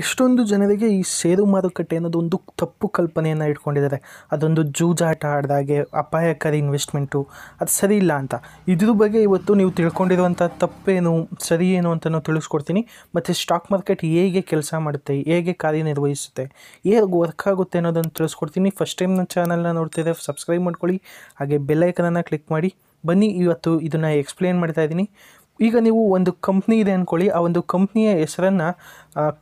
ಎಷ್ಟೊಂದು ಜನರಿಗೆ ಈ ಷೇರು ಮಾರುಕಟ್ಟೆ ಅನ್ನೋದು ಒಂದು ತಪ್ಪು ಕಲ್ಪನೆಯನ್ನು ಇಟ್ಕೊಂಡಿದ್ದಾರೆ ಅದೊಂದು ಜೂಜಾಟ ಆಡಿದಾಗೆ ಅಪಾಯಕಾರಿ ಇನ್ವೆಸ್ಟ್ಮೆಂಟು ಅದು ಸರಿ ಇಲ್ಲ ಅಂತ ಇದ್ರ ಬಗ್ಗೆ ಇವತ್ತು ನೀವು ತಿಳ್ಕೊಂಡಿರುವಂಥ ತಪ್ಪೇನು ಸರಿ ಏನು ಅಂತ ನಾನು ತಿಳಿಸ್ಕೊಡ್ತೀನಿ ಮತ್ತು ಸ್ಟಾಕ್ ಮಾರ್ಕೆಟ್ ಹೇಗೆ ಕೆಲಸ ಮಾಡುತ್ತೆ ಹೇಗೆ ಕಾರ್ಯನಿರ್ವಹಿಸುತ್ತೆ ಹೇಗೆ ವರ್ಕ್ ಆಗುತ್ತೆ ಅನ್ನೋದನ್ನು ತಿಳಿಸ್ಕೊಡ್ತೀನಿ ಫಸ್ಟ್ ಟೈಮ್ ನನ್ನ ಚಾನಲ್ನ ನೋಡ್ತಿದ್ರೆ ಸಬ್ಸ್ಕ್ರೈಬ್ ಮಾಡ್ಕೊಳ್ಳಿ ಹಾಗೆ ಬೆಲ್ಲೈಕನನ್ನು ಕ್ಲಿಕ್ ಮಾಡಿ ಬನ್ನಿ ಇವತ್ತು ಇದನ್ನು ಎಕ್ಸ್ಪ್ಲೇನ್ ಮಾಡ್ತಾ ಇದ್ದೀನಿ ಈಗ ನೀವು ಒಂದು ಕಂಪ್ನಿ ಇದೆ ಅಂದ್ಕೊಳ್ಳಿ ಆ ಒಂದು ಕಂಪ್ನಿಯ ಹೆಸರನ್ನು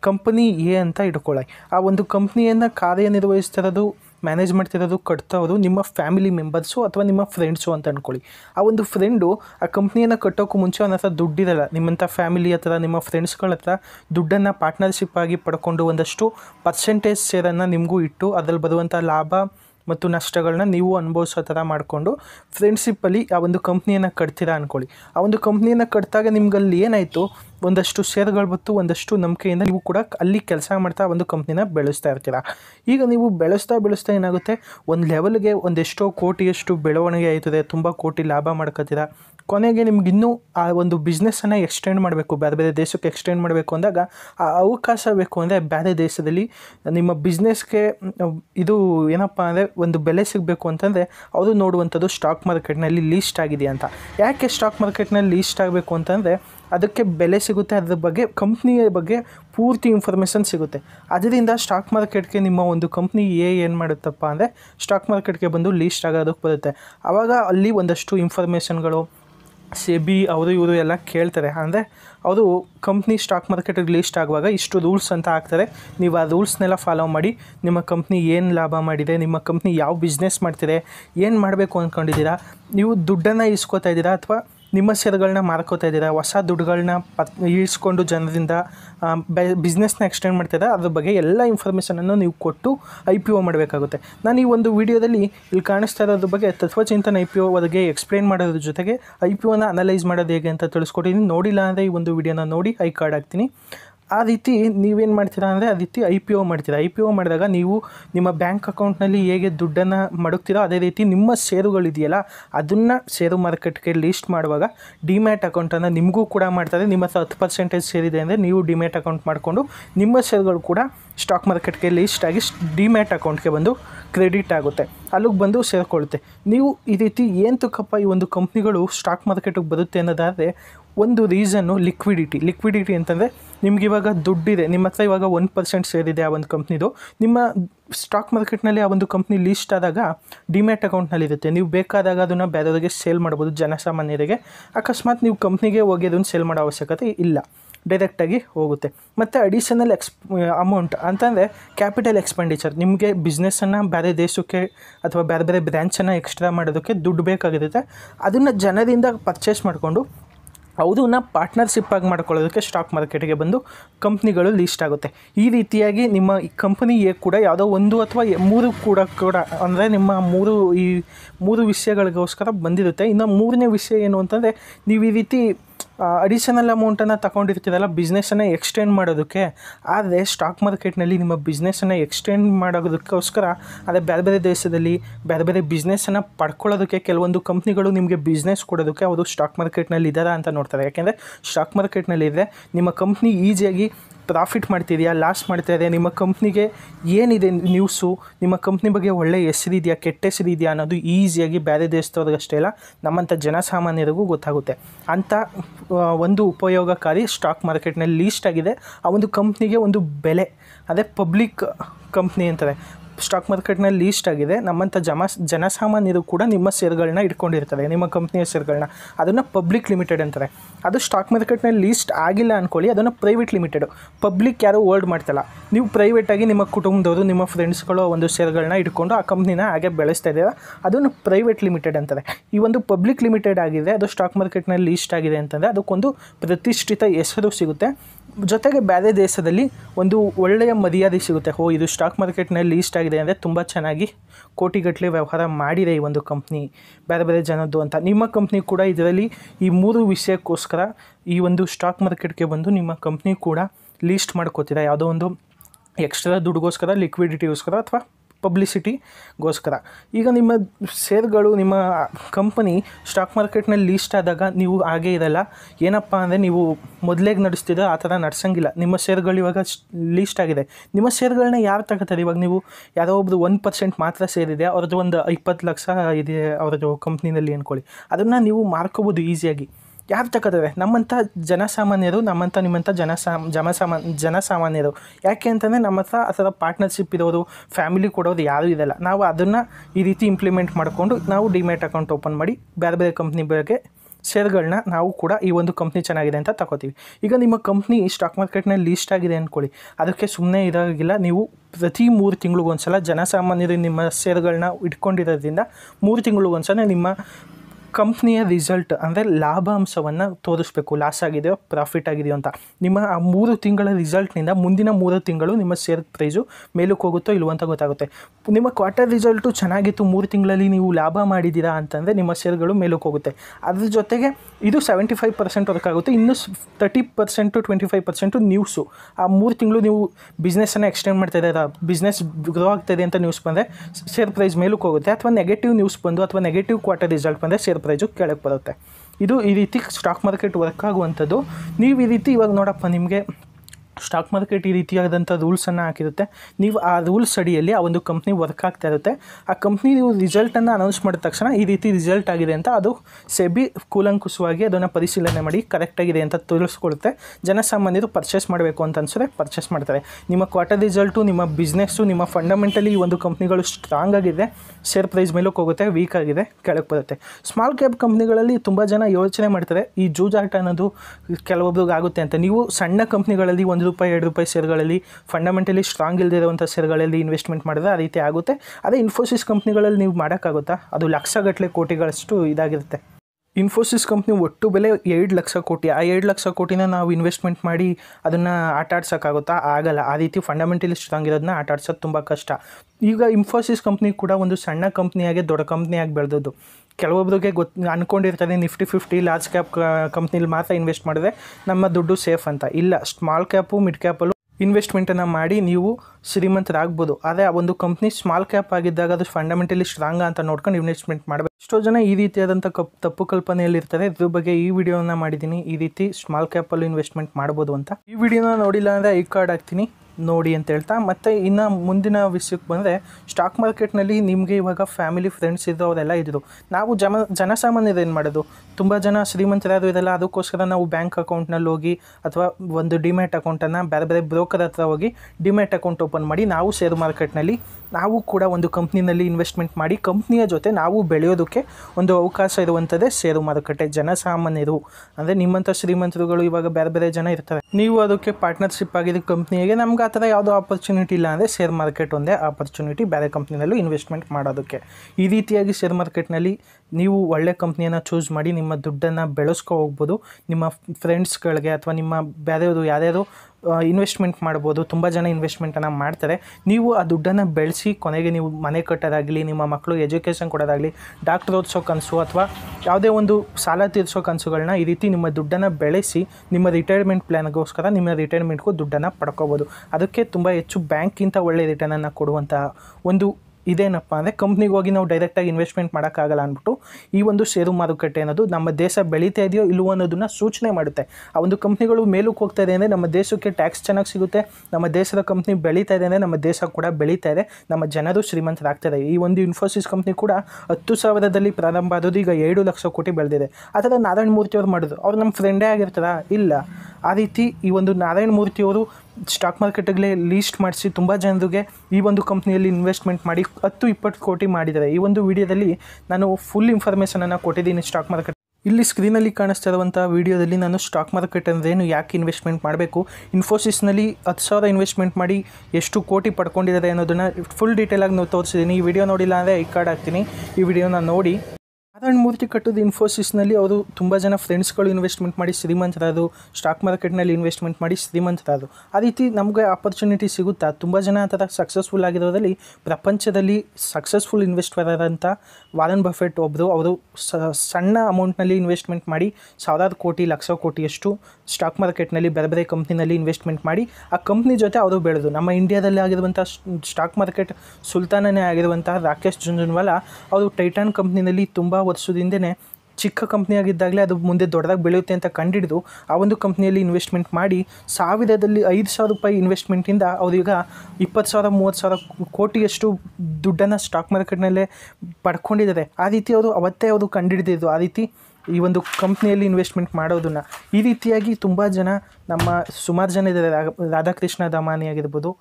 ಕಂಪನಿ ಎ ಅಂತ ಇಟ್ಕೊಳ್ಳಿ ಆ ಒಂದು ಕಂಪ್ನಿಯನ್ನು ಕಾರ್ಯನಿರ್ವಹಿಸ್ತಿರೋದು ಮ್ಯಾನೇಜ್ ಮಾಡ್ತಿರೋದು ಕಟ್ತವರು ನಿಮ್ಮ ಫ್ಯಾಮಿಲಿ ಮೆಂಬರ್ಸು ಅಥವಾ ನಿಮ್ಮ ಫ್ರೆಂಡ್ಸು ಅಂತ ಅಂದ್ಕೊಳ್ಳಿ ಆ ಒಂದು ಫ್ರೆಂಡು ಆ ಕಂಪ್ನಿಯನ್ನು ಕಟ್ಟೋಕ್ಕೂ ಮುಂಚೆ ಅವನ ಹತ್ರ ದುಡ್ಡಿರಲ್ಲ ನಿಮ್ಮಂಥ ಫ್ಯಾಮಿಲಿ ಹತ್ರ ನಿಮ್ಮ ಫ್ರೆಂಡ್ಸ್ಗಳ ಹತ್ರ ದುಡ್ಡನ್ನು ಪಾರ್ಟ್ನರ್ಶಿಪ್ ಆಗಿ ಪಡ್ಕೊಂಡು ಒಂದಷ್ಟು ಪರ್ಸೆಂಟೇಜ್ ಶೇರನ್ನು ನಿಮಗೂ ಇಟ್ಟು ಅದ್ರಲ್ಲಿ ಬರುವಂಥ ಲಾಭ ಮತ್ತು ನಷ್ಟಗಳನ್ನ ನೀವು ಅನುಭವಿಸೋ ಥರ ಮಾಡಿಕೊಂಡು ಫ್ರೆಂಡ್ಶಿಪ್ಪಲ್ಲಿ ಆ ಒಂದು ಕಂಪ್ನಿಯನ್ನು ಕಟ್ತೀರಾ ಅಂದ್ಕೊಳ್ಳಿ ಆ ಒಂದು ಕಂಪ್ನಿಯನ್ನು ಕಟ್ಟಿದಾಗ ನಿಮ್ಗಲ್ಲಿ ಏನಾಯಿತು ಒಂದಷ್ಟು ಸೇರ್ಗಳು ಬಂತು ಒಂದಷ್ಟು ನಂಬಿಕೆಯಿಂದ ನೀವು ಕೂಡ ಅಲ್ಲಿ ಕೆಲಸ ಮಾಡ್ತಾ ಒಂದು ಕಂಪ್ನಿನ ಬೆಳೆಸ್ತಾ ಇರ್ತೀರ ಈಗ ನೀವು ಬೆಳೆಸ್ತಾ ಬೆಳೆಸ್ತಾ ಏನಾಗುತ್ತೆ ಒಂದು ಲೆವೆಲ್ಗೆ ಒಂದೆಷ್ಟೋ ಕೋಟಿಯಷ್ಟು ಬೆಳವಣಿಗೆ ಆಯ್ತದೆ ತುಂಬ ಕೋಟಿ ಲಾಭ ಮಾಡ್ಕೋತೀರ ಕೊನೆಗೆ ನಿಮ್ಗೆ ಇನ್ನೂ ಆ ಒಂದು ಬಿಸ್ನೆಸ್ಸನ್ನು ಎಕ್ಸ್ಟೆಂಡ್ ಮಾಡಬೇಕು ಬೇರೆ ಬೇರೆ ದೇಶಕ್ಕೆ ಎಕ್ಸ್ಟೆಂಡ್ ಮಾಡಬೇಕು ಅಂದಾಗ ಆ ಅವಕಾಶ ಬೇಕು ಅಂದರೆ ಬೇರೆ ದೇಶದಲ್ಲಿ ನಿಮ್ಮ ಬಿಸ್ನೆಸ್ಗೆ ಇದು ಏನಪ್ಪ ಅಂದರೆ ಒಂದು ಬೆಲೆ ಸಿಗಬೇಕು ಅಂತಂದರೆ ಅವರು ನೋಡುವಂಥದ್ದು ಸ್ಟಾಕ್ ಮಾರ್ಕೆಟ್ನಲ್ಲಿ ಲೀಸ್ಟ್ ಆಗಿದೆ ಅಂತ ಯಾಕೆ ಸ್ಟಾಕ್ ಮಾರ್ಕೆಟ್ನಲ್ಲಿ ಲೀಸ್ಟ್ ಆಗಬೇಕು ಅಂತಂದರೆ ಅದಕ್ಕೆ ಬೆಲೆ ಸಿಗುತ್ತೆ ಅದ್ರ ಬಗ್ಗೆ ಕಂಪ್ನಿಯ ಬಗ್ಗೆ ಪೂರ್ತಿ ಇನ್ಫಾರ್ಮೇಷನ್ ಸಿಗುತ್ತೆ ಅದರಿಂದ ಸ್ಟಾಕ್ ಮಾರ್ಕೆಟ್ಗೆ ನಿಮ್ಮ ಒಂದು ಕಂಪ್ನಿ ಎ ಏನು ಮಾಡುತ್ತಪ್ಪ ಅಂದರೆ ಸ್ಟಾಕ್ ಮಾರ್ಕೆಟ್ಗೆ ಬಂದು ಲೀಸ್ಟ್ ಆಗೋದಕ್ಕೆ ಬರುತ್ತೆ ಆವಾಗ ಅಲ್ಲಿ ಒಂದಷ್ಟು ಇನ್ಫಾರ್ಮೇಷನ್ಗಳು ಸೆಬಿ ಅವರು ಇವರು ಎಲ್ಲ ಕೇಳ್ತಾರೆ ಅಂದರೆ ಅವರು ಕಂಪ್ನಿ ಸ್ಟಾಕ್ ಮಾರ್ಕೆಟಿಗೆ ಲೀಸ್ಟ್ ಆಗುವಾಗ ಇಷ್ಟು ರೂಲ್ಸ್ ಅಂತ ಹಾಕ್ತಾರೆ ನೀವು ಆ ರೂಲ್ಸ್ನೆಲ್ಲ ಫಾಲೋ ಮಾಡಿ ನಿಮ್ಮ ಕಂಪ್ನಿ ಏನು ಲಾಭ ಮಾಡಿದೆ ನಿಮ್ಮ ಕಂಪ್ನಿ ಯಾವ ಬಿಸ್ನೆಸ್ ಮಾಡ್ತಿದೆ ಏನು ಮಾಡಬೇಕು ಅಂದ್ಕೊಂಡಿದ್ದೀರಾ ನೀವು ದುಡ್ಡನ್ನು ಇಸ್ಕೋತಾ ಇದ್ದೀರಾ ಅಥವಾ ನಿಮ್ಮ ಷೇರ್ಗಳನ್ನ ಮಾರ್ಕೋತಾ ಇದ್ದೀರಾ ಹೊಸ ದುಡ್ಡುಗಳನ್ನ ಪತ್ ಇಳಿಸ್ಕೊಂಡು ಜನರಿಂದ ಬಿಸ್ನೆಸ್ನ ಎಕ್ಸ್ಟೆಂಡ್ ಮಾಡ್ತಿದ್ದ ಅದ್ರ ಬಗ್ಗೆ ಎಲ್ಲ ಇನ್ಫಾರ್ಮೇಷನನ್ನು ನೀವು ಕೊಟ್ಟು ಐ ಪಿ ಒ ಮಾಡಬೇಕಾಗುತ್ತೆ ನಾನು ಈ ಒಂದು ವಿಡಿಯೋದಲ್ಲಿ ಇಲ್ಲಿ ಕಾಣಿಸ್ತಾ ಇರೋದ್ರ ಬಗ್ಗೆ ತತ್ವಚಿಂತನ ಐ ಪಿ ಒ ಬಗ್ಗೆ ಎಕ್ಸ್ಪ್ಲೇನ್ ಮಾಡೋದ್ರ ಜೊತೆಗೆ ಐ ಪಿ ಒನ ಅನಲೈಸ್ ಮಾಡೋದು ಹೇಗೆ ಅಂತ ತಿಳಿಸ್ಕೊಟ್ಟಿದ್ದೀನಿ ನೋಡಿಲ್ಲ ಅಂದರೆ ಈ ಒಂದು ವಿಡಿಯೋನ ನೋಡಿ ಐ ಕಾರ್ಡ್ ಹಾಕ್ತೀನಿ ಆ ರೀತಿ ನೀವೇನು ಮಾಡ್ತೀರಾ ಅಂದರೆ ಆ ರೀತಿ ಐ ಪಿ ಓ ಮಾಡ್ತೀರಾ ಐ ಪಿ ಒ ಮಾಡಿದಾಗ ನೀವು ನಿಮ್ಮ ಬ್ಯಾಂಕ್ ಅಕೌಂಟ್ನಲ್ಲಿ ಹೇಗೆ ದುಡ್ಡನ್ನು ಮಡಗ್ತೀರೋ ಅದೇ ರೀತಿ ನಿಮ್ಮ ಷೇರುಗಳಿದೆಯಲ್ಲ ಅದನ್ನು ಷೇರು ಮಾರ್ಕೆಟ್ಗೆ ಲೀಸ್ಟ್ ಮಾಡುವಾಗ ಡಿಮ್ಯಾಟ್ ಅಕೌಂಟನ್ನು ನಿಮಗೂ ಕೂಡ ಮಾಡ್ತಾರೆ ನಿಮ್ಮ ಹತ್ರ ಹತ್ತು ಪರ್ಸೆಂಟೇಜ್ ಸೇರಿದೆ ಅಂದರೆ ನೀವು ಡಿಮ್ಯಾಟ್ ಅಕೌಂಟ್ ಮಾಡಿಕೊಂಡು ನಿಮ್ಮ ಷೇರುಗಳು ಕೂಡ ಸ್ಟಾಕ್ ಮಾರ್ಕೆಟ್ಗೆ ಲೀಸ್ಟ್ ಆಗಿ ಡಿಮ್ಯಾಟ್ ಅಕೌಂಟ್ಗೆ ಬಂದು ಕ್ರೆಡಿಟ್ ಆಗುತ್ತೆ ಅಲ್ಲಿಗೆ ಬಂದು ಸೇರ್ಕೊಳ್ಳುತ್ತೆ ನೀವು ಈ ರೀತಿ ಏನು ತಕ್ಕಪ್ಪ ಈ ಒಂದು ಕಂಪ್ನಿಗಳು ಸ್ಟಾಕ್ ಮಾರ್ಕೆಟಿಗೆ ಬರುತ್ತೆ ಅನ್ನೋದಾದರೆ ಒಂದು ರೀಸನ್ನು ಲಿಕ್ವಿಡಿಟಿ ಲಿಕ್ವಿಡಿಟಿ ಅಂತಂದರೆ ನಿಮ್ಗೆ ಇವಾಗ ದುಡ್ಡಿದೆ ನಿಮ್ಮ ಹತ್ರ ಇವಾಗ ಒನ್ ಪರ್ಸೆಂಟ್ ಶೇರ್ ಇದೆ ಆ ಒಂದು ಕಂಪ್ನಿದು ನಿಮ್ಮ ಸ್ಟಾಕ್ ಮಾರ್ಕೆಟ್ನಲ್ಲಿ ಆ ಒಂದು ಕಂಪ್ನಿ ಲೀಸ್ಟ್ ಆದಾಗ ಡಿಮ್ಯಾಟ್ ಇರುತ್ತೆ ನೀವು ಬೇಕಾದಾಗ ಅದನ್ನು ಬೇರೆಯವರಿಗೆ ಸೇಲ್ ಮಾಡ್ಬೋದು ಜನಸಾಮಾನ್ಯರಿಗೆ ಅಕಸ್ಮಾತ್ ನೀವು ಕಂಪ್ನಿಗೆ ಹೋಗಿ ಅದನ್ನು ಸೇಲ್ ಮಾಡೋ ಅವಶ್ಯಕತೆ ಇಲ್ಲ ಡೈರೆಕ್ಟಾಗಿ ಹೋಗುತ್ತೆ ಮತ್ತು ಅಡಿಷನಲ್ ಎಕ್ಸ್ ಅಮೌಂಟ್ ಅಂತಂದರೆ ಕ್ಯಾಪಿಟಲ್ ಎಕ್ಸ್ಪೆಂಡಿಚರ್ ನಿಮಗೆ ಬಿಸ್ನೆಸ್ಸನ್ನು ಬೇರೆ ದೇಶಕ್ಕೆ ಅಥವಾ ಬೇರೆ ಬೇರೆ ಬ್ರ್ಯಾಂಚನ್ನು ಎಕ್ಸ್ಟ್ರಾ ಮಾಡೋದಕ್ಕೆ ದುಡ್ಡು ಬೇಕಾಗಿರುತ್ತೆ ಅದನ್ನು ಜನರಿಂದ ಪರ್ಚೇಸ್ ಮಾಡಿಕೊಂಡು ಅದನ್ನ ಪಾರ್ಟ್ನರ್ಶಿಪ್ ಆಗಿ ಮಾಡ್ಕೊಳ್ಳೋದಕ್ಕೆ ಸ್ಟಾಕ್ ಮಾರ್ಕೆಟ್ಗೆ ಬಂದು ಕಂಪ್ನಿಗಳು ಲೀಸ್ಟ್ ಆಗುತ್ತೆ ಈ ರೀತಿಯಾಗಿ ನಿಮ್ಮ ಈ ಏ ಕೂಡ ಯಾವುದೋ ಒಂದು ಅಥವಾ ಮೂರು ಕೂಡ ಕೂಡ ಅಂದರೆ ನಿಮ್ಮ ಮೂರು ಈ ಮೂರು ವಿಷಯಗಳಿಗೋಸ್ಕರ ಬಂದಿರುತ್ತೆ ಇನ್ನು ಮೂರನೇ ವಿಷಯ ಏನು ಅಂತಂದರೆ ನೀವು ಈ ರೀತಿ ಅಡಿಷನಲ್ ಅಮೌಂಟನ್ನು ತಗೊಂಡಿರ್ತೀರಲ್ಲ ಬಿಸ್ನೆಸ್ಸನ್ನು ಎಕ್ಸ್ಟೆಂಡ್ ಮಾಡೋದಕ್ಕೆ ಆದರೆ ಸ್ಟಾಕ್ ಮಾರ್ಕೆಟ್ನಲ್ಲಿ ನಿಮ್ಮ ಬಿಸ್ನೆಸ್ಸನ್ನು ಎಕ್ಸ್ಟೆಂಡ್ ಮಾಡೋದಕ್ಕೋಸ್ಕರ ಅದೇ ಬೇರೆ ಬೇರೆ ದೇಶದಲ್ಲಿ ಬೇರೆ ಬೇರೆ ಬಿಸ್ನೆಸ್ಸನ್ನು ಪಡ್ಕೊಳ್ಳೋದಕ್ಕೆ ಕೆಲವೊಂದು ಕಂಪ್ನಿಗಳು ನಿಮಗೆ ಬಿಸ್ನೆಸ್ ಕೊಡೋದಕ್ಕೆ ಅವರು ಸ್ಟಾಕ್ ಮಾರ್ಕೆಟ್ನಲ್ಲಿ ಇದ್ದಾರಾ ಅಂತ ನೋಡ್ತಾರೆ ಯಾಕೆಂದರೆ ಸ್ಟಾಕ್ ಮಾರ್ಕೆಟ್ನಲ್ಲಿ ಇದ್ದರೆ ನಿಮ್ಮ ಕಂಪ್ನಿ ಈಸಿಯಾಗಿ ಪ್ರಾಫಿಟ್ ಮಾಡ್ತಿದೆಯಾ ಲಾಸ್ ಮಾಡ್ತಾ ಇದೆಯಾ ನಿಮ್ಮ ಕಂಪ್ನಿಗೆ ಏನಿದೆ ನ್ಯೂಸು ನಿಮ್ಮ ಕಂಪ್ನಿ ಬಗ್ಗೆ ಒಳ್ಳೆಯ ಹೆಸರಿದೆಯಾ ಕೆಟ್ಟ ಹೆಸರಿದೆಯಾ ಅನ್ನೋದು ಈಸಿಯಾಗಿ ಬೇರೆ ದೇಶದವ್ರಿಗಷ್ಟೇ ಇಲ್ಲ ನಮ್ಮಂಥ ಜನಸಾಮಾನ್ಯರಿಗೂ ಗೊತ್ತಾಗುತ್ತೆ ಅಂಥ ಒಂದು ಉಪಯೋಗಕಾರಿ ಸ್ಟಾಕ್ ಮಾರ್ಕೆಟ್ನಲ್ಲಿ ಲೀಸ್ಟ್ ಆಗಿದೆ ಆ ಒಂದು ಕಂಪ್ನಿಗೆ ಒಂದು ಬೆಲೆ ಅದೇ ಪಬ್ಲಿಕ್ ಕಂಪ್ನಿ ಅಂತಾರೆ ಸ್ಟಾಕ್ ಮಾರ್ಕೆಟ್ನಲ್ಲಿ ಲೀಸ್ಟ್ ಆಗಿದೆ ನಮ್ಮಂಥ ಜಮಾ ಜನಸಾಮಾನ್ಯರು ಕೂಡ ನಿಮ್ಮ ಶೇರ್ಗಳನ್ನ ಇಟ್ಕೊಂಡಿರ್ತಾರೆ ನಿಮ್ಮ ಕಂಪ್ನಿಯ ಸೇರ್ಗಳನ್ನ ಅದನ್ನು ಪಬ್ಲಿಕ್ ಲಿಮಿಟೆಡ್ ಅಂತಾರೆ ಅದು ಸ್ಟಾಕ್ ಮಾರ್ಕೆಟ್ನಲ್ಲಿ ಲೀಸ್ಟ್ ಆಗಿಲ್ಲ ಅಂದ್ಕೊಳ್ಳಿ ಅದನ್ನು ಪ್ರೈವೇಟ್ ಲಿಮಿಟೆಡ್ ಪಬ್ಲಿಕ್ ಯಾರೂ ಹೋಲ್ಡ್ ಮಾಡ್ತಲ್ಲ ನೀವು ಪ್ರೈವೇಟಾಗಿ ನಿಮ್ಮ ಕುಟುಂಬದವರು ನಿಮ್ಮ ಫ್ರೆಂಡ್ಸ್ಗಳು ಒಂದು ಶೇರ್ಗಳನ್ನ ಇಟ್ಕೊಂಡು ಆ ಕಂಪ್ನಿನ ಹಾಗೆ ಬೆಳೆಸ್ತಾ ಇದ್ದೀರಾ ಅದನ್ನು ಪ್ರೈವೇಟ್ ಲಿಮಿಟೆಡ್ ಅಂತಾರೆ ಈ ಒಂದು ಪಬ್ಲಿಕ್ ಲಿಮಿಟೆಡ್ ಆಗಿದೆ ಅದು ಸ್ಟಾಕ್ ಮಾರ್ಕೆಟ್ನಲ್ಲಿ ಲೀಸ್ಟ್ ಆಗಿದೆ ಅಂತಂದರೆ ಅದಕ್ಕೊಂದು ಪ್ರತಿಷ್ಠಿತ ಹೆಸರು ಸಿಗುತ್ತೆ ಜೊತೆಗೆ ಬೇರೆ ದೇಶದಲ್ಲಿ ಒಂದು ಒಳ್ಳೆಯ ಮರ್ಯಾದೆ ಸಿಗುತ್ತೆ ಹೋ ಇದು ಸ್ಟಾಕ್ ಮಾರ್ಕೆಟ್ನಲ್ಲಿ ಲೀಸ್ಟ್ ಆಗಿದೆ ಅಂದರೆ ತುಂಬ ಚೆನ್ನಾಗಿ ಕೋಟಿಗಟ್ಟಲೆ ವ್ಯವಹಾರ ಮಾಡಿದೆ ಈ ಒಂದು ಕಂಪ್ನಿ ಬೇರೆ ಬೇರೆ ಜನದ್ದು ಅಂತ ನಿಮ್ಮ ಕಂಪ್ನಿ ಕೂಡ ಇದರಲ್ಲಿ ಈ ಮೂರು ವಿಷಯಕ್ಕೋಸ್ಕರ ಈ ಒಂದು ಸ್ಟಾಕ್ ಮಾರ್ಕೆಟ್ಗೆ ಬಂದು ನಿಮ್ಮ ಕಂಪ್ನಿ ಕೂಡ ಲೀಸ್ಟ್ ಮಾಡ್ಕೋತೀರಾ ಯಾವುದೋ ಒಂದು ಎಕ್ಸ್ಟ್ರಾ ದುಡ್ಡುಗೋಸ್ಕರ ಲಿಕ್ವಿಡಿಟಿಗೋಸ್ಕರ ಅಥವಾ ಪಬ್ಲಿಸಿಟಿಗೋಸ್ಕರ ಈಗ ನಿಮ್ಮ ಶೇರ್ಗಳು ನಿಮ್ಮ ಕಂಪನಿ ಸ್ಟಾಕ್ ಮಾರ್ಕೆಟ್ನಲ್ಲಿ ಲೀಸ್ಟ್ ಆದಾಗ ನೀವು ಹಾಗೇ ಇರಲ್ಲ ಏನಪ್ಪ ಅಂದರೆ ನೀವು ಮೊದಲೇಗೆ ನಡೆಸ್ತಿದ್ರೆ ಆ ಥರ ನಡೆಸಂಗಿಲ್ಲ ನಿಮ್ಮ ಶೇರ್ಗಳು ಇವಾಗ ಲೀಸ್ಟ್ ಆಗಿದೆ ನಿಮ್ಮ ಶೇರ್ಗಳನ್ನ ಯಾರು ತಗೋತಾರೆ ಇವಾಗ ನೀವು ಯಾರೋ ಒಬ್ರು ಒನ್ ಪರ್ಸೆಂಟ್ ಮಾತ್ರ ಸೇರಿದೆ ಅವ್ರದ್ದು ಒಂದು ಇಪ್ಪತ್ತು ಲಕ್ಷ ಇದೆ ಅವ್ರದ್ದು ಕಂಪ್ನಿನಲ್ಲಿ ಅಂದ್ಕೊಳ್ಳಿ ಅದನ್ನು ನೀವು ಮಾರ್ಕೋಬೋದು ಈಸಿಯಾಗಿ ಯಾರು ತಗೋತಾರೆ ನಮ್ಮಂಥ ಜನಸಾಮಾನ್ಯರು ನಮ್ಮಂಥ ನಿಮ್ಮಂಥ ಜನಸಾಮ ಜನಸಾಮಾನ್ ಜನಸಾಮಾನ್ಯರು ಯಾಕೆ ಅಂತಂದರೆ ನಮ್ಮ ಹತ್ರ ಆ ಥರ ಪಾರ್ಟ್ನರ್ಶಿಪ್ ಇರೋರು ಫ್ಯಾಮಿಲಿ ಕೊಡೋರು ಯಾರೂ ಇದೆಲ್ಲ ನಾವು ಅದನ್ನು ಈ ರೀತಿ ಇಂಪ್ಲಿಮೆಂಟ್ ಮಾಡಿಕೊಂಡು ನಾವು ಡಿಮ್ಯಾಟ್ ಅಕೌಂಟ್ ಓಪನ್ ಮಾಡಿ ಬೇರೆ ಬೇರೆ ಕಂಪ್ನಿ ಬಗ್ಗೆ ಶೇರ್ಗಳನ್ನ ನಾವು ಕೂಡ ಈ ಒಂದು ಕಂಪ್ನಿ ಚೆನ್ನಾಗಿದೆ ಅಂತ ತಗೋತೀವಿ ಈಗ ನಿಮ್ಮ ಕಂಪ್ನಿ ಸ್ಟಾಕ್ ಮಾರ್ಕೆಟ್ನಲ್ಲಿ ಲೀಸ್ಟ್ ಆಗಿದೆ ಅಂದ್ಕೊಳ್ಳಿ ಅದಕ್ಕೆ ಸುಮ್ಮನೆ ಇರೋಗಿಲ್ಲ ನೀವು ಪ್ರತಿ ಮೂರು ಸಲ ಜನಸಾಮಾನ್ಯರು ನಿಮ್ಮ ಶೇರ್ಗಳನ್ನ ಇಟ್ಕೊಂಡಿರೋದ್ರಿಂದ ಮೂರು ತಿಂಗಳಿಗೊಂದ್ಸಲ ನಿಮ್ಮ ಕಂಪ್ನಿಯ ರಿಸಲ್ಟ್ ಅಂದರೆ ಲಾಭಾಂಶವನ್ನು ತೋರಿಸ್ಬೇಕು ಲಾಸ್ ಆಗಿದೆಯೋ ಪ್ರಾಫಿಟ್ ಆಗಿದೆಯೋ ಅಂತ ನಿಮ್ಮ ಆ ಮೂರು ತಿಂಗಳ ರಿಸಲ್ಟ್ನಿಂದ ಮುಂದಿನ ಮೂರು ತಿಂಗಳು ನಿಮ್ಮ ಶೇರ್ ಪ್ರೈಸು ಮೇಲಕ್ಕೆ ಹೋಗುತ್ತೋ ಇಲ್ಲವಂತ ಅಂತ ಗೊತ್ತಾಗುತ್ತೆ ನಿಮ್ಮ ಕ್ವಾರ್ಟರ್ ರಿಸಲ್ಟು ಚೆನ್ನಾಗಿತ್ತು ಮೂರು ತಿಂಗಳಲ್ಲಿ ನೀವು ಲಾಭ ಮಾಡಿದ್ದೀರಾ ಅಂತಂದರೆ ನಿಮ್ಮ ಶೇರ್ಗಳು ಮೇಲಕ್ಕೆ ಹೋಗುತ್ತೆ ಅದ್ರ ಜೊತೆಗೆ ಇದು ಸೆವೆಂಟಿ ಫೈವ್ ಪರ್ಸೆಂಟ್ ವರ್ಕ್ ಆಗುತ್ತೆ ಇನ್ನು thirty percent twenty five percent news ಆ ಮೂರು ತಿಂಗಳು ನೀವು ಬಿಸ್ನೆಸ್ಸನ್ನು ಎಕ್ಸ್ಟೆಂಡ್ ಮಾಡ್ತಾ ಅದ ಬಿಸ್ನೆಸ್ ಗ್ರೋ ಇದೆ ಅಂತ ನ್ಯೂಸ್ ಬಂದರೆ ಶೇರ್ ಪ್ರೈಸ್ ಮೇಲಕ್ಕೆ ಹೋಗುತ್ತೆ ಅಥವಾ ನೆಗೆಟಿವ್ ನ್ಯೂಸ್ ಬಂದು ಅಥವಾ ನೆಗೆಟಿವ್ ಕ್ವಾರ್ಟರ್ ರಿಸಲ್ಟ್ ಬಂದರೆ ಶೇರ್ ಪ್ರೈಸು ಕೆಳಗೆ ಬರುತ್ತೆ ಇದು ಈ ರೀತಿ ಸ್ಟಾಕ್ ಮಾರ್ಕೆಟ್ ವರ್ಕ್ ಆಗುವಂಥದ್ದು ನೀವು ಈ ರೀತಿ ಇವಾಗ ನೋಡಪ್ಪ ನಿಮಗೆ ಸ್ಟಾಕ್ ಮಾರ್ಕೆಟ್ ಈ ರೀತಿಯಾದಂಥ ರೂಲ್ಸನ್ನು ಹಾಕಿರುತ್ತೆ ನೀವು ಆ ರೂಲ್ಸ್ ಅಡಿಯಲ್ಲಿ ಆ ಒಂದು ಕಂಪ್ನಿ ವರ್ಕ್ ಆಗ್ತಾ ಇರುತ್ತೆ ಆ ಕಂಪ್ನಿ ನೀವು ರಿಸಲ್ಟನ್ನು ಅನೌನ್ಸ್ ಮಾಡಿದ ತಕ್ಷಣ ಈ ರೀತಿ ರಿಸಲ್ಟ್ ಆಗಿದೆ ಅಂತ ಅದು ಸೆಬಿ ಕೂಲಂಕುಷವಾಗಿ ಅದನ್ನು ಪರಿಶೀಲನೆ ಮಾಡಿ ಕರೆಕ್ಟಾಗಿದೆ ಅಂತ ತೋರಿಸ್ಕೊಡುತ್ತೆ ಜನಸಾಮಾನ್ಯರು ಪರ್ಚೇಸ್ ಮಾಡಬೇಕು ಅಂತ ಅನ್ಸಿದ್ರೆ ಪರ್ಚೇಸ್ ಮಾಡ್ತಾರೆ ನಿಮ್ಮ ಕ್ವಾರ್ಟರ್ ರಿಸಲ್ಟು ನಿಮ್ಮ ಬಿಸ್ನೆಸ್ಸು ನಿಮ್ಮ ಫಂಡಮೆಂಟಲಿ ಈ ಒಂದು ಕಂಪ್ನಿಗಳು ಸ್ಟ್ರಾಂಗ್ ಆಗಿದೆ ಶೇರ್ ಪ್ರೈಸ್ ಮೇಲಕ್ಕೆ ಹೋಗುತ್ತೆ ವೀಕ್ ಆಗಿದೆ ಕೆಳಗೆ ಬರುತ್ತೆ ಸ್ಮಾಲ್ ಕ್ಯಾಪ್ ಕಂಪ್ನಿಗಳಲ್ಲಿ ತುಂಬ ಜನ ಯೋಚನೆ ಮಾಡ್ತಾರೆ ಈ ಜೂಜಾಟ ಅನ್ನೋದು ಕೆಲವೊಬ್ರಿಗೆ ಆಗುತ್ತೆ ಅಂತ ನೀವು ಸಣ್ಣ ಕಂಪ್ನಿಗಳಲ್ಲಿ ಒಂದು ರೂಪಾಯಿ ಎರಡು ರೂಪಾಯಿ ಶೇರ್ಗಳಲ್ಲಿ ಫಂಡಮೆಂಟಲಿ ಸ್ಟ್ರಾಂಗ್ ಇಲ್ದಿರುವಂಥ ಶೇರ್ಗಳಲ್ಲಿ ಇನ್ವೆಸ್ಟ್ಮೆಂಟ್ ಮಾಡಿದ್ರೆ ಆ ರೀತಿ ಆಗುತ್ತೆ ಅದೇ ಇನ್ಫೋಸಿಸ್ ಕಂಪ್ನಿಗಳಲ್ಲಿ ನೀವು ಮಾಡೋಕ್ಕಾಗುತ್ತಾ ಅದು ಲಕ್ಷಗಟ್ಟಲೆ ಕೋಟಿಗಳಷ್ಟು ಇದಾಗಿರುತ್ತೆ ಇನ್ಫೋಸಿಸ್ ಕಂಪ್ನಿ ಒಟ್ಟು ಬೆಲೆ ಎರಡು ಲಕ್ಷ ಕೋಟಿ ಆ ಎರಡು ಲಕ್ಷ ಕೋಟಿನ ನಾವು ಇನ್ವೆಸ್ಟ್ಮೆಂಟ್ ಮಾಡಿ ಅದನ್ನು ಆಟಾಡ್ಸೋಕ್ಕಾಗುತ್ತಾ ಆಗಲ್ಲ ಆ ರೀತಿ ಫಂಡಮೆಂಟಲಿ ಸ್ಟ್ರಾಂಗ್ ಇರೋದನ್ನ ಆಟ ಆಡ್ಸೋದು ತುಂಬ ಕಷ್ಟ ಈಗ ಇನ್ಫೋಸಿಸ್ ಕಂಪ್ನಿ ಕೂಡ ಒಂದು ಸಣ್ಣ ಕಂಪ್ನಿಯಾಗೆ ದೊಡ್ಡ ಕಂಪ್ನಿಯಾಗಿ ಬೆಳೆದದ್ದು ಕೆಲವೊಬ್ಬರಿಗೆ ಗೊತ್ತು ಅಂದ್ಕೊಂಡಿರ್ತದೆ ನಿಫ್ಟಿ ಫಿಫ್ಟಿ ಲಾರ್ಜ್ ಕ್ಯಾಪ್ ಕಂಪ್ನಿಲಿ ಮಾತ್ರ ಇನ್ವೆಸ್ಟ್ ಮಾಡಿದ್ರೆ ನಮ್ಮ ದುಡ್ಡು ಸೇಫ್ ಅಂತ ಇಲ್ಲ ಸ್ಮಾಲ್ ಕ್ಯಾಪು ಮಿಡ್ ಕ್ಯಾಪಲ್ಲೂ ಇನ್ವೆಸ್ಟ್ಮೆಂಟನ್ನು ಮಾಡಿ ನೀವು ಶ್ರೀಮಂತರಾಗ್ಬೋದು ಆದರೆ ಒಂದು ಕಂಪ್ನಿ ಸ್ಮಾಲ್ ಕ್ಯಾಪ್ ಆಗಿದ್ದಾಗ ಅದು ಫಂಡಮೆಂಟಲಿ ಸ್ಟ್ರಾಂಗ್ ಅಂತ ನೋಡ್ಕೊಂಡು ಇನ್ವೆಸ್ಟ್ಮೆಂಟ್ ಮಾಡಬೇಕು ಎಷ್ಟೋ ಜನ ಈ ರೀತಿಯಾದಂಥ ಕಪ್ ತಪ್ಪು ಕಲ್ಪನೆಯಲ್ಲಿರ್ತಾರೆ ಇದ್ರ ಬಗ್ಗೆ ಈ ವಿಡಿಯೋನ ಮಾಡಿದ್ದೀನಿ ಈ ರೀತಿ ಸ್ಮಾಲ್ ಕ್ಯಾಪಲ್ಲೂ ಇನ್ವೆಸ್ಟ್ಮೆಂಟ್ ಮಾಡ್ಬೋದು ಅಂತ ಈ ವಿಡಿಯೋನ ನೋಡಿಲ್ಲ ಅಂದರೆ ಐ ಕಾರ್ಡ್ ಹಾಕ್ತೀನಿ ನೋಡಿ ಅಂತ ಹೇಳ್ತಾ ಮತ್ತು ಇನ್ನು ಮುಂದಿನ ವಿಷಯಕ್ಕೆ ಬಂದರೆ ಸ್ಟಾಕ್ ಮಾರ್ಕೆಟ್ನಲ್ಲಿ ನಿಮಗೆ ಇವಾಗ ಫ್ಯಾಮಿಲಿ ಫ್ರೆಂಡ್ಸ್ ಇರೋವರೆಲ್ಲ ಅವರೆಲ್ಲ ಇದ್ದರು ನಾವು ಜಮ ಜನಸಾಮಾನ್ಯರು ಏನು ಮಾಡೋದು ತುಂಬ ಜನ ಶ್ರೀಮಂತರಾದ್ರು ಇದೆಲ್ಲ ಅದಕ್ಕೋಸ್ಕರ ನಾವು ಬ್ಯಾಂಕ್ ಅಕೌಂಟ್ನಲ್ಲಿ ಹೋಗಿ ಅಥವಾ ಒಂದು ಡಿಮ್ಯಾಟ್ ಅಕೌಂಟನ್ನು ಬೇರೆ ಬೇರೆ ಬ್ರೋಕರ್ ಹತ್ರ ಹೋಗಿ ಡಿಮ್ಯಾಟ್ ಅಕೌಂಟ್ ಓಪನ್ ಮಾಡಿ ನಾವು ಶೇರ್ ಮಾರ್ಕೆಟ್ನಲ್ಲಿ ನಾವು ಕೂಡ ಒಂದು ಕಂಪ್ನಿನಲ್ಲಿ ಇನ್ವೆಸ್ಟ್ಮೆಂಟ್ ಮಾಡಿ ಕಂಪ್ನಿಯ ಜೊತೆ ನಾವು ಬೆಳೆಯೋದಕ್ಕೆ ಒಂದು ಅವಕಾಶ ಇರುವಂಥದ್ದೇ ಶೇರು ಮಾರುಕಟ್ಟೆ ಜನಸಾಮಾನ್ಯರು ಅಂದರೆ ನಿಮ್ಮಂಥ ಶ್ರೀಮಂತರುಗಳು ಇವಾಗ ಬೇರೆ ಬೇರೆ ಜನ ಇರ್ತಾರೆ ನೀವು ಅದಕ್ಕೆ ಪಾರ್ಟ್ನರ್ಶಿಪ್ ಆಗಿದ್ದ ಕಂಪ್ನಿಗೆ ನಮ್ಗೆ ಆ ಥರ ಯಾವುದೋ ಆಪರ್ಚುನಿಟಿ ಇಲ್ಲ ಅಂದರೆ ಶೇರ್ ಮಾರ್ಕೆಟ್ ಒಂದೇ ಆಪರ್ಚುನಿಟಿ ಬೇರೆ ಕಂಪ್ನಿನಲ್ಲೂ ಇನ್ವೆಸ್ಟ್ಮೆಂಟ್ ಮಾಡೋದಕ್ಕೆ ಈ ರೀತಿಯಾಗಿ ಶೇರ್ ಮಾರ್ಕೆಟ್ನಲ್ಲಿ ನೀವು ಒಳ್ಳೆ ಕಂಪ್ನಿಯನ್ನು ಚೂಸ್ ಮಾಡಿ ನಿಮ್ಮ ದುಡ್ಡನ್ನು ಬೆಳೆಸ್ಕೊ ಹೋಗ್ಬೋದು ನಿಮ್ಮ ಫ್ರೆಂಡ್ಸ್ಗಳಿಗೆ ಅಥವಾ ನಿಮ್ಮ ಬೇರೆಯವರು ಯಾರ್ಯಾರು ಇನ್ವೆಸ್ಟ್ಮೆಂಟ್ ಮಾಡ್ಬೋದು ತುಂಬ ಜನ ಇನ್ವೆಸ್ಟ್ಮೆಂಟನ್ನು ಮಾಡ್ತಾರೆ ನೀವು ಆ ದುಡ್ಡನ್ನು ಬೆಳೆಸಿ ಕೊನೆಗೆ ನೀವು ಮನೆ ಕಟ್ಟೋದಾಗಲಿ ನಿಮ್ಮ ಮಕ್ಕಳು ಎಜುಕೇಷನ್ ಕೊಡೋದಾಗಲಿ ಡಾಕ್ಟರ್ ಓದಿಸೋ ಕನಸು ಅಥವಾ ಯಾವುದೇ ಒಂದು ಸಾಲ ತೀರಿಸೋ ಕನಸುಗಳನ್ನ ಈ ರೀತಿ ನಿಮ್ಮ ದುಡ್ಡನ್ನು ಬೆಳೆಸಿ ನಿಮ್ಮ ರಿಟೈರ್ಮೆಂಟ್ ಪ್ಲ್ಯಾನ್ಗೋಸ್ಕರ ನಿಮ್ಮ ರಿಟೈರ್ಮೆಂಟ್ಗೂ ದುಡ್ಡನ್ನು ಪಡ್ಕೋಬೋದು ಅದಕ್ಕೆ ತುಂಬ ಹೆಚ್ಚು ಬ್ಯಾಂಕ್ಗಿಂತ ಒಳ್ಳೆಯ ರಿಟರ್ನನ್ನು ಕೊಡುವಂತಹ ಒಂದು ಇದೇನಪ್ಪ ಅಂದರೆ ಕಂಪ್ನಿಗೆ ಹೋಗಿ ನಾವು ಡೈರೆಕ್ಟಾಗಿ ಇನ್ವೆಸ್ಟ್ಮೆಂಟ್ ಮಾಡೋಕ್ಕಾಗಲ್ಲ ಅಂದ್ಬಿಟ್ಟು ಈ ಒಂದು ಷೇರು ಮಾರುಕಟ್ಟೆ ಅನ್ನೋದು ನಮ್ಮ ದೇಶ ಬೆಳೀತಾ ಇದೆಯೋ ಇಲ್ಲವೋ ಅನ್ನೋದನ್ನು ಸೂಚನೆ ಮಾಡುತ್ತೆ ಆ ಒಂದು ಕಂಪ್ನಿಗಳು ಮೇಲಕ್ಕೆ ಹೋಗ್ತಾ ಇದೆ ಅಂದರೆ ನಮ್ಮ ದೇಶಕ್ಕೆ ಟ್ಯಾಕ್ಸ್ ಚೆನ್ನಾಗಿ ಸಿಗುತ್ತೆ ನಮ್ಮ ದೇಶದ ಕಂಪ್ನಿ ಬೆಳೀತಾ ಇದೆ ಅಂದರೆ ನಮ್ಮ ದೇಶ ಕೂಡ ಬೆಳೀತಾ ಇದೆ ನಮ್ಮ ಜನರು ಶ್ರೀಮಂತರಾಗ್ತಾರೆ ಈ ಒಂದು ಇನ್ಫೋಸಿಸ್ ಕಂಪ್ನಿ ಕೂಡ ಹತ್ತು ಸಾವಿರದಲ್ಲಿ ಪ್ರಾರಂಭ ಆದದ್ದು ಈಗ ಏಳು ಲಕ್ಷ ಕೋಟಿ ಬೆಳೆದಿದೆ ಆ ಥರ ನಾರಾಯಣ ಮೂರ್ತಿಯವರು ಮಾಡಿದ್ರು ಅವ್ರು ನಮ್ಮ ಫ್ರೆಂಡೇ ಆಗಿರ್ತಾರ ಇಲ್ಲ ಆ ರೀತಿ ಈ ಒಂದು ನಾರಾಯಣ ಮೂರ್ತಿಯವರು ಸ್ಟಾಕ್ ಮಾರ್ಕೆಟ್ಗಳೇ ಲೀಸ್ಟ್ ಮಾಡಿಸಿ ತುಂಬ ಜನರಿಗೆ ಈ ಒಂದು ಕಂಪ್ನಿಯಲ್ಲಿ ಇನ್ವೆಸ್ಟ್ಮೆಂಟ್ ಮಾಡಿ ಹತ್ತು ಇಪ್ಪತ್ತು ಕೋಟಿ ಮಾಡಿದ್ದಾರೆ ಈ ಒಂದು ವಿಡಿಯೋದಲ್ಲಿ ನಾನು ಫುಲ್ ಇನ್ಫಾರ್ಮೇಷನನ್ನು ಕೊಟ್ಟಿದ್ದೀನಿ ಸ್ಟಾಕ್ ಮಾರ್ಕೆಟ್ ಇಲ್ಲಿ ಸ್ಕ್ರೀನಲ್ಲಿ ಕಾಣಿಸ್ತಾ ಇರುವಂಥ ವಿಡಿಯೋದಲ್ಲಿ ನಾನು ಸ್ಟಾಕ್ ಮಾರ್ಕೆಟ್ ಅಂದ್ರೇನು ಯಾಕೆ ಇನ್ವೆಸ್ಟ್ಮೆಂಟ್ ಮಾಡಬೇಕು ಇನ್ಫೋಸಿಸ್ನಲ್ಲಿ ಹತ್ತು ಸಾವಿರ ಇನ್ವೆಸ್ಟ್ಮೆಂಟ್ ಮಾಡಿ ಎಷ್ಟು ಕೋಟಿ ಪಡ್ಕೊಂಡಿದ್ದಾರೆ ಅನ್ನೋದನ್ನು ಫುಲ್ ಡೀಟೇಲಾಗಿ ನಾವು ತೋರಿಸಿದ್ದೀನಿ ಈ ವಿಡಿಯೋ ನೋಡಿಲ್ಲ ಅಂದರೆ ಈ ಕಾರ್ಡ್ ಹಾಕ್ತೀನಿ ಈ ವಿಡಿಯೋನ ನೋಡಿ ನಾರಾಯಣ್ ಮೂರ್ತಿ ಕಟ್ಟೋದು ಇನ್ಫೋಸಿಸ್ನಲ್ಲಿ ಅವರು ತುಂಬ ಜನ ಫ್ರೆಂಡ್ಸ್ಗಳು ಇನ್ವೆಸ್ಟ್ಮೆಂಟ್ ಮಾಡಿ ಶ್ರೀಮಂತರಾದರು ಸ್ಟಾಕ್ ಮಾರ್ಕೆಟ್ನಲ್ಲಿ ಇನ್ವೆಸ್ಟ್ಮೆಂಟ್ ಮಾಡಿ ಶ್ರೀಮಂತರಾದರು ಆ ರೀತಿ ನಮಗೆ ಆಪರ್ಚುನಿಟಿ ಸಿಗುತ್ತಾ ತುಂಬ ಜನ ಆ ಥರ ಸಕ್ಸಸ್ಫುಲ್ ಆಗಿರೋದ್ರಲ್ಲಿ ಪ್ರಪಂಚದಲ್ಲಿ ಸಕ್ಸಸ್ಫುಲ್ ಇನ್ವೆಸ್ಟರ್ ಆದಂಥ ವಾರನ್ ಬಫೆಟ್ ಒಬ್ಬರು ಅವರು ಸಣ್ಣ ಅಮೌಂಟ್ನಲ್ಲಿ ಇನ್ವೆಸ್ಟ್ಮೆಂಟ್ ಮಾಡಿ ಸಾವಿರಾರು ಕೋಟಿ ಲಕ್ಷ ಕೋಟಿಯಷ್ಟು ಸ್ಟಾಕ್ ಮಾರ್ಕೆಟ್ನಲ್ಲಿ ಬೇರೆ ಬೇರೆ ಕಂಪ್ನಿನಲ್ಲಿ ಇನ್ವೆಸ್ಟ್ಮೆಂಟ್ ಮಾಡಿ ಆ ಕಂಪ್ನಿ ಜೊತೆ ಅವರು ಬೆಳೆದು ನಮ್ಮ ಇಂಡಿಯಾದಲ್ಲಿ ಆಗಿರುವಂಥ ಸ್ಟಾಕ್ ಮಾರ್ಕೆಟ್ ಸುಲ್ತಾನನೇ ಆಗಿರುವಂತಹ ರಾಕೇಶ್ ಜುಂಜುನ್ವಾಲಾ ಅವರು ಟೈಟಾನ್ ಕಂಪ್ನಿನಲ್ಲಿ ತುಂಬ ವರ್ಷದಿಂದನೇ ಚಿಕ್ಕ ಕಂಪ್ನಿಯಾಗಿದ್ದಾಗಲೇ ಅದು ಮುಂದೆ ದೊಡ್ಡದಾಗಿ ಬೆಳೆಯುತ್ತೆ ಅಂತ ಕಂಡಿಡಿದು ಆ ಒಂದು ಕಂಪ್ನಿಯಲ್ಲಿ ಇನ್ವೆಸ್ಟ್ಮೆಂಟ್ ಮಾಡಿ ಸಾವಿರದಲ್ಲಿ ಐದು ಸಾವಿರ ರೂಪಾಯಿ ಇನ್ವೆಸ್ಟ್ಮೆಂಟಿಂದ ಅವ್ರೀಗ ಇಪ್ಪತ್ತು ಸಾವಿರ ಮೂವತ್ತು ಸಾವಿರ ಕೋಟಿಯಷ್ಟು ದುಡ್ಡನ್ನು ಸ್ಟಾಕ್ ಮಾರ್ಕೆಟ್ನಲ್ಲೇ ಪಡ್ಕೊಂಡಿದ್ದಾರೆ ಆ ರೀತಿ ಅವರು ಅವತ್ತೇ ಅವರು ಕಂಡುಹಿಡಿದಿದ್ದು ಆ ರೀತಿ ಈ ಒಂದು ಕಂಪ್ನಿಯಲ್ಲಿ ಇನ್ವೆಸ್ಟ್ಮೆಂಟ್ ಮಾಡೋದನ್ನು ಈ ರೀತಿಯಾಗಿ ತುಂಬ ಜನ ನಮ್ಮ ಸುಮಾರು ಜನ ಇದ್ದಾರೆ ರಾಧಾಕೃಷ್ಣ ದಮಾನಿ ಆಗಿರ್ಬೋದು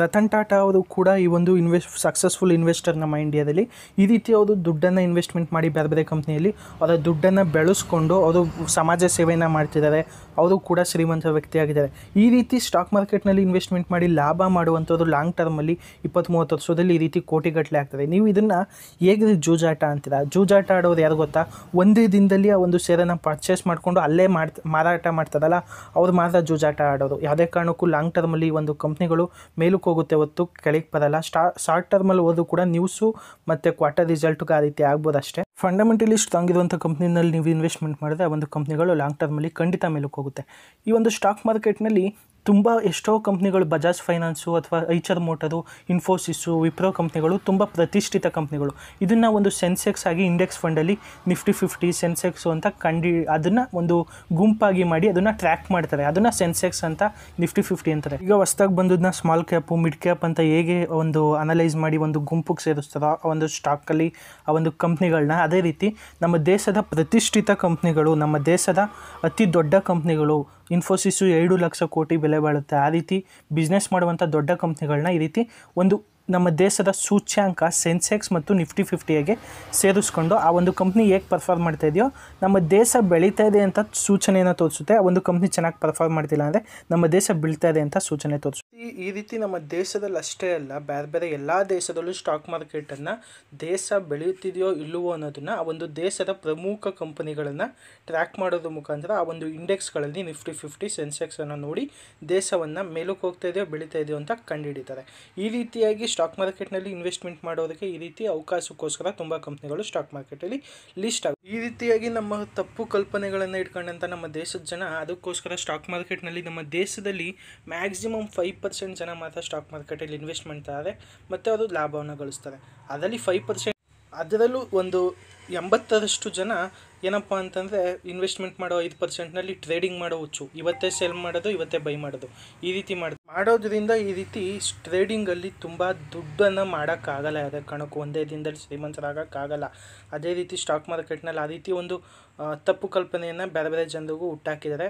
ರತನ್ ಟಾಟಾ ಅವರು ಕೂಡ ಈ ಒಂದು ಇನ್ವೆಸ್ಟ್ ಸಕ್ಸಸ್ಫುಲ್ ಇನ್ವೆಸ್ಟರ್ ನಮ್ಮ ಇಂಡಿಯಾದಲ್ಲಿ ಈ ರೀತಿ ಅವರು ದುಡ್ಡನ್ನು ಇನ್ವೆಸ್ಟ್ಮೆಂಟ್ ಮಾಡಿ ಬೇರೆ ಬೇರೆ ಕಂಪ್ನಿಯಲ್ಲಿ ಅವರ ದುಡ್ಡನ್ನು ಬೆಳೆಸ್ಕೊಂಡು ಅವರು ಸಮಾಜ ಸೇವೆಯನ್ನು ಮಾಡ್ತಿದ್ದಾರೆ ಅವರು ಕೂಡ ಶ್ರೀಮಂತ ವ್ಯಕ್ತಿಯಾಗಿದ್ದಾರೆ ಈ ರೀತಿ ಸ್ಟಾಕ್ ಮಾರ್ಕೆಟ್ನಲ್ಲಿ ಇನ್ವೆಸ್ಟ್ಮೆಂಟ್ ಮಾಡಿ ಲಾಭ ಮಾಡುವಂಥದ್ದು ಲಾಂಗ್ ಟರ್ಮಲ್ಲಿ ಇಪ್ಪತ್ತು ಮೂವತ್ತು ವರ್ಷದಲ್ಲಿ ಈ ರೀತಿ ಕೋಟಿಗಟ್ಟಲೆ ಆಗ್ತದೆ ನೀವು ಇದನ್ನು ಹೇಗೆ ಜೂಜಾಟ ಅಂತೀರಾ ಜೂಜಾಟ ಆಡೋರು ಯಾರು ಗೊತ್ತಾ ಒಂದೇ ದಿನದಲ್ಲಿ ಆ ಒಂದು ಶೇರನ್ನು ಪರ್ಚೇಸ್ ಮಾಡಿಕೊಂಡು ಅಲ್ಲೇ ಮಾಡಿ ಮಾರಾಟ ಮಾಡ್ತಾರಲ್ಲ ಅವ್ರು ಮಾತ್ರ ಜೂಜಾಟ ಆಡೋರು ಯಾವುದೇ ಕಾರಣಕ್ಕೂ ಲಾಂಗ್ ಟರ್ಮಲ್ಲಿ ಒಂದು ಕಂಪ್ನಿಗಳು ಮೇಲಕ್ಕೆ ಹೋಗುತ್ತೆ ಹೊತ್ತು ಕೆಳಗೆ ಬರಲ್ಲ ಸ್ಟಾ ಶಾರ್ಟ್ ಟರ್ಮಲ್ಲಿ ಓದು ಕೂಡ ನ್ಯೂಸು ಮತ್ತು ಕ್ವಾರ್ಟರ್ ರಿಸಲ್ಟ್ಗೆ ಆ ರೀತಿ ಆಗ್ಬೋದು ಅಷ್ಟೇ ಫಂಡಮೆಂಟಲಿಸ್ಟ್ ಸ್ಟ್ರಾಂಗ್ ಕಂಪ್ನಿನಲ್ಲಿ ನೀವು ಇನ್ವೆಸ್ಟ್ಮೆಂಟ್ ಮಾಡಿದ್ರೆ ಆ ಒಂದು ಕಂಪ್ನಿಗಳು ಲಾಂಗ್ ಟರ್ಮಲ್ಲಿ ಖಂಡಿತ ಮೇಲಕ್ಕೆ ಹೋಗುತ್ತೆ ಈ ಒಂದು ಸ್ಟಾಕ್ ಮಾರ್ಕೆಟ್ನಲ್ಲಿ ತುಂಬ ಎಷ್ಟೋ ಕಂಪ್ನಿಗಳು ಬಜಾಜ್ ಫೈನಾನ್ಸು ಅಥವಾ ಐಚರ್ ಮೋಟರು ಇನ್ಫೋಸಿಸ್ಸು ವಿಪ್ರೋ ಕಂಪ್ನಿಗಳು ತುಂಬ ಪ್ರತಿಷ್ಠಿತ ಕಂಪ್ನಿಗಳು ಇದನ್ನು ಒಂದು ಸೆನ್ಸೆಕ್ಸ್ ಆಗಿ ಇಂಡೆಕ್ಸ್ ಫಂಡಲ್ಲಿ ನಿಫ್ಟಿ ಫಿಫ್ಟಿ ಸೆನ್ಸೆಕ್ಸು ಅಂತ ಕಂಡಿ ಅದನ್ನು ಒಂದು ಗುಂಪಾಗಿ ಮಾಡಿ ಅದನ್ನು ಟ್ರ್ಯಾಕ್ ಮಾಡ್ತಾರೆ ಅದನ್ನು ಸೆನ್ಸೆಕ್ಸ್ ಅಂತ ನಿಫ್ಟಿ ಫಿಫ್ಟಿ ಅಂತಾರೆ ಈಗ ಹೊಸ್ದಾಗಿ ಬಂದದನ್ನ ಸ್ಮಾಲ್ ಕ್ಯಾಪು ಮಿಡ್ ಕ್ಯಾಪ್ ಅಂತ ಹೇಗೆ ಒಂದು ಅನಲೈಸ್ ಮಾಡಿ ಒಂದು ಗುಂಪಿಗೆ ಸೇರಿಸ್ತಾರೋ ಆ ಒಂದು ಸ್ಟಾಕಲ್ಲಿ ಆ ಒಂದು ಕಂಪ್ನಿಗಳನ್ನ ಅದೇ ರೀತಿ ನಮ್ಮ ದೇಶದ ಪ್ರತಿಷ್ಠಿತ ಕಂಪ್ನಿಗಳು ನಮ್ಮ ದೇಶದ ಅತಿ ದೊಡ್ಡ ಕಂಪ್ನಿಗಳು ಇನ್ಫೋಸಿಸು ಎರಡು ಲಕ್ಷ ಕೋಟಿ ಬೆಲೆ ಬಾಳುತ್ತೆ ಆ ರೀತಿ ಬಿಸ್ನೆಸ್ ಮಾಡುವಂಥ ದೊಡ್ಡ ಕಂಪ್ನಿಗಳನ್ನ ಈ ರೀತಿ ಒಂದು ನಮ್ಮ ದೇಶದ ಸೂಚ್ಯಾಂಕ ಸೆನ್ಸೆಕ್ಸ್ ಮತ್ತು ನಿಫ್ಟಿ ಫಿಫ್ಟಿಯಾಗೆ ಸೇರಿಸ್ಕೊಂಡು ಆ ಒಂದು ಕಂಪ್ನಿ ಹೇಗೆ ಪರ್ಫಾರ್ಮ್ ಮಾಡ್ತಾ ಇದೆಯೋ ನಮ್ಮ ದೇಶ ಬೆಳೀತಾ ಇದೆ ಅಂತ ಸೂಚನೆಯನ್ನು ತೋರಿಸುತ್ತೆ ಆ ಒಂದು ಕಂಪ್ನಿ ಚೆನ್ನಾಗಿ ಪರ್ಫಾರ್ಮ್ ಮಾಡ್ತಿಲ್ಲ ಅಂದರೆ ನಮ್ಮ ದೇಶ ಬೀಳ್ತಾ ಇದೆ ಅಂತ ಸೂಚನೆ ತೋರಿಸುತ್ತೆ ಈ ರೀತಿ ನಮ್ಮ ದೇಶದಲ್ಲಿ ಅಷ್ಟೇ ಅಲ್ಲ ಬೇರೆ ಬೇರೆ ಎಲ್ಲ ದೇಶದಲ್ಲೂ ಸ್ಟಾಕ್ ಮಾರ್ಕೆಟನ್ನು ದೇಶ ಬೆಳೆಯುತ್ತಿದೆಯೋ ಇಲ್ಲವೋ ಅನ್ನೋದನ್ನು ಆ ಒಂದು ದೇಶದ ಪ್ರಮುಖ ಕಂಪನಿಗಳನ್ನು ಟ್ರ್ಯಾಕ್ ಮಾಡೋದ್ರ ಮುಖಾಂತರ ಆ ಒಂದು ಇಂಡೆಕ್ಸ್ಗಳಲ್ಲಿ ನಿಫ್ಟಿ ಫಿಫ್ಟಿ ಸೆನ್ಸೆಕ್ಸನ್ನು ನೋಡಿ ದೇಶವನ್ನು ಮೇಲಕ್ಕೆ ಹೋಗ್ತಾ ಇದೆಯೋ ಬೆಳೀತಾ ಇದೆಯೋ ಅಂತ ಕಂಡುಹಿಡಿತಾರೆ ಈ ರೀತಿಯಾಗಿ ಸ್ಟಾಕ್ ಸ್ಟಾಕ್ ಮಾರ್ಕೆಟ್ನಲ್ಲಿ ಇನ್ವೆಸ್ಟ್ಮೆಂಟ್ ಮಾಡೋದಕ್ಕೆ ಈ ರೀತಿ ಅವಕಾಶಕ್ಕೋಸ್ಕರ ತುಂಬ ಕಂಪ್ನಿಗಳು ಸ್ಟಾಕ್ ಮಾರ್ಕೆಟಲ್ಲಿ ಲಿಸ್ಟ್ ಆಗುತ್ತೆ ಈ ರೀತಿಯಾಗಿ ನಮ್ಮ ತಪ್ಪು ಕಲ್ಪನೆಗಳನ್ನು ಇಟ್ಕೊಂಡಂಥ ನಮ್ಮ ದೇಶದ ಜನ ಅದಕ್ಕೋಸ್ಕರ ಸ್ಟಾಕ್ ಮಾರ್ಕೆಟ್ನಲ್ಲಿ ನಮ್ಮ ದೇಶದಲ್ಲಿ ಮ್ಯಾಕ್ಸಿಮಮ್ ಫೈವ್ ಪರ್ಸೆಂಟ್ ಜನ ಮಾತ್ರ ಸ್ಟಾಕ್ ಮಾರ್ಕೆಟಲ್ಲಿ ಇನ್ವೆಸ್ಟ್ ಮಾಡ್ತಾರೆ ಮತ್ತು ಅದು ಲಾಭವನ್ನು ಗಳಿಸ್ತಾರೆ ಅದರಲ್ಲಿ ಫೈವ್ ಪರ್ಸೆಂಟ್ ಅದರಲ್ಲೂ ಒಂದು ಎಂಬತ್ತರಷ್ಟು ಜನ ಏನಪ್ಪ ಅಂತಂದರೆ ಇನ್ವೆಸ್ಟ್ಮೆಂಟ್ ಮಾಡೋ ಐದು ಪರ್ಸೆಂಟ್ನಲ್ಲಿ ಟ್ರೇಡಿಂಗ್ ಮಾಡೋ ಹುಚ್ಚು ಇವತ್ತೇ ಸೆಲ್ ಮಾಡೋದು ಇವತ್ತೇ ಬೈ ಮಾಡೋದು ಈ ರೀತಿ ಮಾಡಿ ಮಾಡೋದ್ರಿಂದ ಈ ರೀತಿ ಟ್ರೇಡಿಂಗಲ್ಲಿ ತುಂಬ ದುಡ್ಡನ್ನು ಮಾಡೋಕ್ಕಾಗಲ್ಲ ಯಾವುದೇ ಕಾರಣಕ್ಕೂ ಒಂದೇ ದಿನದಲ್ಲಿ ಶ್ರೀಮಂತರಾಗೋಕ್ಕಾಗಲ್ಲ ಅದೇ ರೀತಿ ಸ್ಟಾಕ್ ಮಾರ್ಕೆಟ್ನಲ್ಲಿ ಆ ರೀತಿ ಒಂದು ತಪ್ಪು ಕಲ್ಪನೆಯನ್ನು ಬೇರೆ ಬೇರೆ ಜನರಿಗೂ ಹುಟ್ಟಾಕಿದ್ದಾರೆ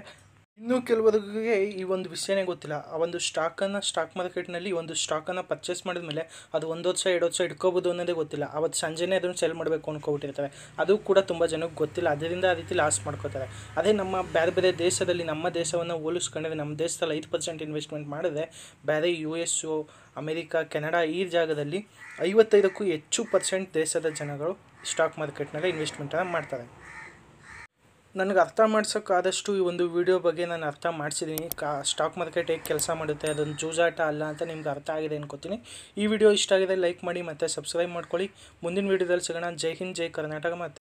ಇನ್ನೂ ಕೆಲವರಿಗೆ ಈ ಒಂದು ವಿಷಯನೇ ಗೊತ್ತಿಲ್ಲ ಆ ಒಂದು ಸ್ಟಾಕನ್ನು ಸ್ಟಾಕ್ ಮಾರ್ಕೆಟ್ನಲ್ಲಿ ಒಂದು ಸ್ಟಾಕನ್ನು ಪರ್ಚೇಸ್ ಮಾಡಿದ ಮೇಲೆ ಅದು ಒಂದು ವರ್ಷ ಎರಡು ವರ್ಷ ಇಟ್ಕೋಬೋದು ಅನ್ನೋದೇ ಗೊತ್ತಿಲ್ಲ ಅವತ್ತು ಸಂಜೆನೇ ಅದನ್ನು ಸೆಲ್ ಮಾಡಬೇಕು ಅಂದ್ಕೊಬಿಟ್ಟಿರ್ತಾರೆ ಅದು ಕೂಡ ತುಂಬ ಜನಕ್ಕೆ ಗೊತ್ತಿಲ್ಲ ಅದರಿಂದ ಆ ರೀತಿ ಲಾಸ್ ಮಾಡ್ಕೋತಾರೆ ಅದೇ ನಮ್ಮ ಬೇರೆ ಬೇರೆ ದೇಶದಲ್ಲಿ ನಮ್ಮ ದೇಶವನ್ನು ಹೋಲಿಸ್ಕೊಂಡ್ರೆ ನಮ್ಮ ದೇಶದಲ್ಲಿ ಐದು ಪರ್ಸೆಂಟ್ ಇನ್ವೆಸ್ಟ್ಮೆಂಟ್ ಮಾಡಿದ್ರೆ ಬೇರೆ ಯು ಒ ಅಮೇರಿಕಾ ಕೆನಡಾ ಈ ಜಾಗದಲ್ಲಿ ಐವತ್ತೈದಕ್ಕೂ ಹೆಚ್ಚು ಪರ್ಸೆಂಟ್ ದೇಶದ ಜನಗಳು ಸ್ಟಾಕ್ ಮಾರ್ಕೆಟ್ನಲ್ಲಿ ಇನ್ವೆಸ್ಟ್ಮೆಂಟನ್ನು ಮಾಡ್ತಾರೆ ನನಗೆ ಅರ್ಥ ಮಾಡ್ಸೋಕ್ಕಾದಷ್ಟು ಈ ಒಂದು ವಿಡಿಯೋ ಬಗ್ಗೆ ನಾನು ಅರ್ಥ ಮಾಡಿಸಿದ್ದೀನಿ ಕಾ ಸ್ಟಾಕ್ ಮಾರ್ಕೆಟ್ ಹೇಗೆ ಕೆಲಸ ಮಾಡುತ್ತೆ ಅದೊಂದು ಜೂಜಾಟ ಅಲ್ಲ ಅಂತ ನಿಮ್ಗೆ ಅರ್ಥ ಆಗಿದೆ ಅನ್ಕೋತೀನಿ ಈ ವಿಡಿಯೋ ಇಷ್ಟ ಆಗಿದೆ ಲೈಕ್ ಮಾಡಿ ಮತ್ತು ಸಬ್ಸ್ಕ್ರೈಬ್ ಮಾಡ್ಕೊಳ್ಳಿ ಮುಂದಿನ ವೀಡಿಯೋದಲ್ಲಿ ಸಿಗೋಣ ಜೈ ಹಿಂದ್ ಜೈ ಕರ್ನಾಟಕ ಮತ್ತು